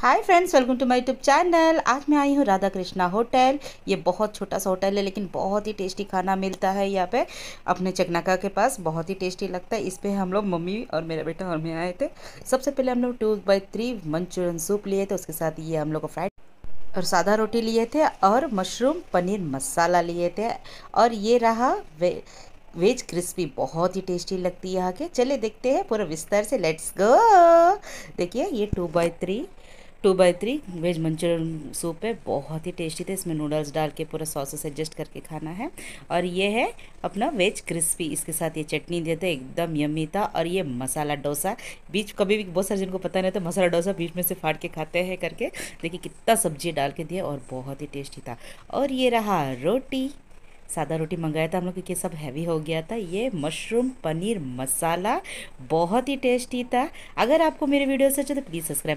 hi friends welcome to my YouTube channel आज मैं आई हूँ राधा कृष्णा होटल ये बहुत छोटा सा होटल है लेकिन बहुत ही टेस्टी खाना मिलता है यहाँ पे अपने चकनाका के पास बहुत ही टेस्टी लगता है इस पर हम लोग मम्मी और मेरा बेटा और मैं आए थे सबसे पहले हम लोग two by three manchurian soup लिए थे उसके साथ ये हम लोग को फ्राइड और सादा रोटी लिए थे और मशरूम पनीर मसाला लिए थे और ये रहा वे वेज क्रिस्पी बहुत ही टेस्टी लगती है यहाँ के चले देखते हैं पूरा विस्तार से लेट्स गो देखिए ये two by three two by three veg manchurian soup है बहुत ही टेस्टी था इसमें नूडल्स डाल के पूरा सॉसेस एडजस्ट करके खाना है और ये है अपना वेज क्रिस्पी इसके साथ ये चटनी देते एकदम यमी था और ये मसाला डोसा बीच कभी भी बहुत सारे जिनको पता नहीं तो मसाला डोसा बीच में से फाड़ के खाते हैं करके देखिए कितना सब्जी डाल के दिए और बहुत ही टेस्टी था और ये रहा रोटी सादा रोटी मंगाया था हम लोग क्योंकि सब हैवी हो गया था ये मशरूम पनीर मसाला बहुत ही टेस्टी था अगर आपको मेरे वीडियो से अच्छा तो प्लीज़ सब्सक्राइब